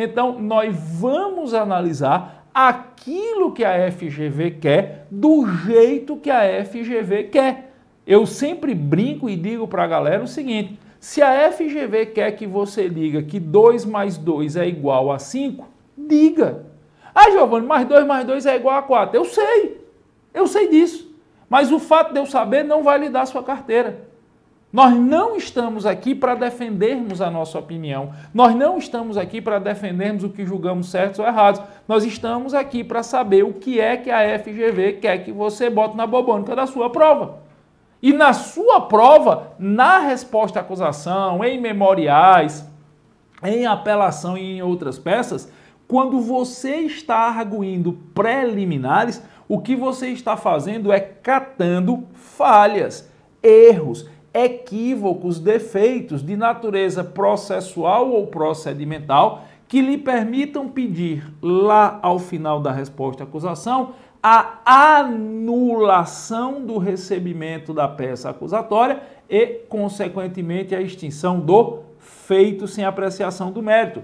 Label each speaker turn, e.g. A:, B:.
A: Então, nós vamos analisar aquilo que a FGV quer do jeito que a FGV quer. Eu sempre brinco e digo para a galera o seguinte: se a FGV quer que você diga que 2 mais 2 é igual a 5, diga. Ah, Giovanni, mais 2 mais 2 é igual a 4. Eu sei, eu sei disso. Mas o fato de eu saber não vai lhe dar sua carteira. Nós não estamos aqui para defendermos a nossa opinião. Nós não estamos aqui para defendermos o que julgamos certos ou errados. Nós estamos aqui para saber o que é que a FGV quer que você bote na bobônica da sua prova. E na sua prova, na resposta à acusação, em memoriais, em apelação e em outras peças, quando você está arguindo preliminares, o que você está fazendo é catando falhas, erros equívocos, defeitos de natureza processual ou procedimental que lhe permitam pedir lá ao final da resposta à acusação a anulação do recebimento da peça acusatória e, consequentemente, a extinção do feito sem apreciação do mérito.